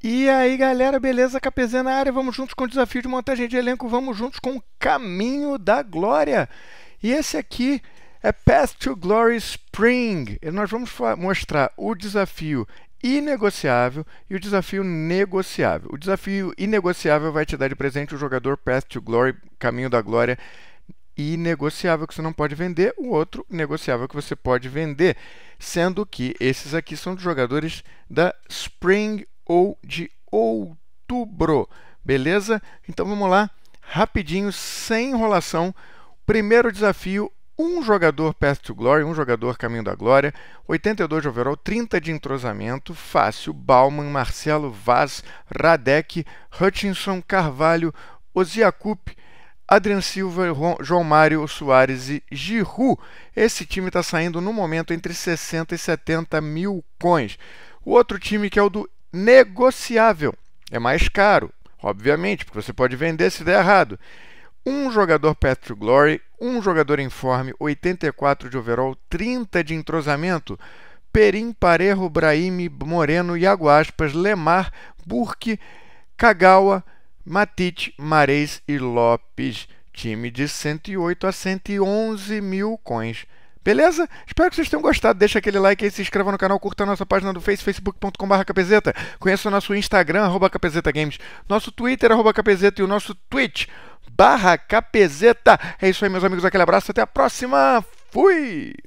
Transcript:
E aí, galera, beleza? KPZ na área, vamos juntos com o desafio de montagem de elenco, vamos juntos com o caminho da glória. E esse aqui é Path to Glory Spring. E nós vamos mostrar o desafio inegociável e o desafio negociável. O desafio inegociável vai te dar de presente o jogador Path to Glory, Caminho da Glória, inegociável que você não pode vender, o outro negociável que você pode vender, sendo que esses aqui são jogadores da Spring ou de outubro. Beleza? Então vamos lá, rapidinho, sem enrolação. Primeiro desafio: um jogador Path to Glory, um jogador Caminho da Glória, 82 de overall, 30 de entrosamento, fácil, Bauman, Marcelo Vaz, Radek, Hutchinson, Carvalho, Oziacup, Adrian Silva, João Mário Soares e Giru. Esse time está saindo no momento entre 60 e 70 mil coins. O outro time que é o do negociável. É mais caro, obviamente, porque você pode vender se der errado. Um jogador Path Glory, um jogador informe, 84 de overall, 30 de entrosamento. Perim, Parejo, Brahimi, Moreno, Iago Aspas, Lemar, Burke, Kagawa, Matite, Mares e Lopes. Time de 108 a 111 mil coins. Beleza? Espero que vocês tenham gostado. Deixa aquele like aí, se inscreva no canal, curta a nossa página do Face, facebook.com.br capezeta. Conheça o nosso Instagram, arroba capezeta games, nosso Twitter, arroba capezeta e o nosso Twitch, barra capezeta. É isso aí, meus amigos. Aquele abraço, até a próxima. Fui!